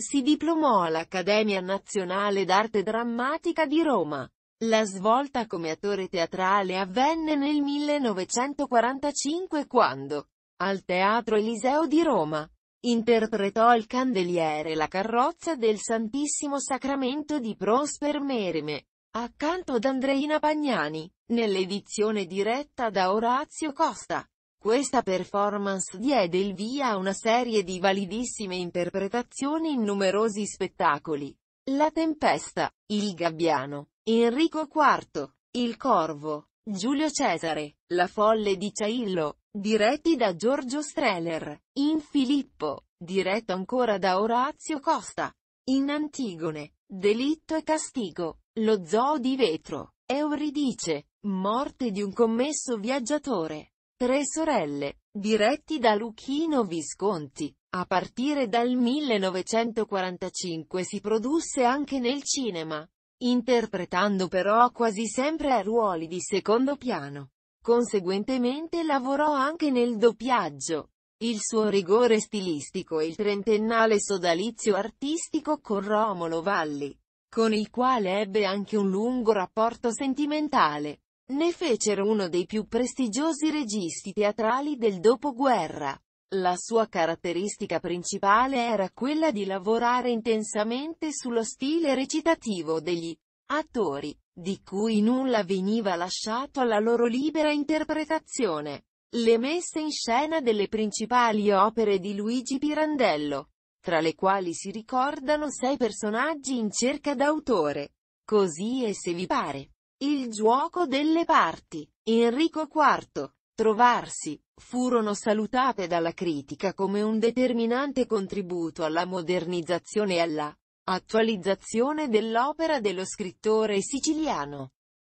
Si diplomò all'Accademia Nazionale d'Arte Drammatica di Roma. La svolta come attore teatrale avvenne nel 1945 quando, al Teatro Eliseo di Roma, interpretò il candeliere e La carrozza del Santissimo Sacramento di Prosper Merime, accanto ad Andreina Pagnani, nell'edizione diretta da Orazio Costa. Questa performance diede il via a una serie di validissime interpretazioni in numerosi spettacoli. La Tempesta, Il Gabbiano, Enrico IV, Il Corvo, Giulio Cesare, La Folle di Ciaillo, diretti da Giorgio Streller, in Filippo, diretto ancora da Orazio Costa, in Antigone, Delitto e Castigo, Lo Zoo di Vetro, Euridice, Morte di un commesso viaggiatore. Tre sorelle, diretti da Luchino Visconti. A partire dal 1945 si produsse anche nel cinema, interpretando però quasi sempre ruoli di secondo piano. Conseguentemente lavorò anche nel doppiaggio. Il suo rigore stilistico e il trentennale sodalizio artistico con Romolo Valli, con il quale ebbe anche un lungo rapporto sentimentale. Ne fecero uno dei più prestigiosi registi teatrali del dopoguerra. La sua caratteristica principale era quella di lavorare intensamente sullo stile recitativo degli attori, di cui nulla veniva lasciato alla loro libera interpretazione. Le messe in scena delle principali opere di Luigi Pirandello, tra le quali si ricordano sei personaggi in cerca d'autore. Così e se vi pare. Il gioco delle parti. Enrico IV. Trovarsi. Furono salutate dalla critica come un determinante contributo alla modernizzazione e alla attualizzazione dell'opera dello scrittore siciliano.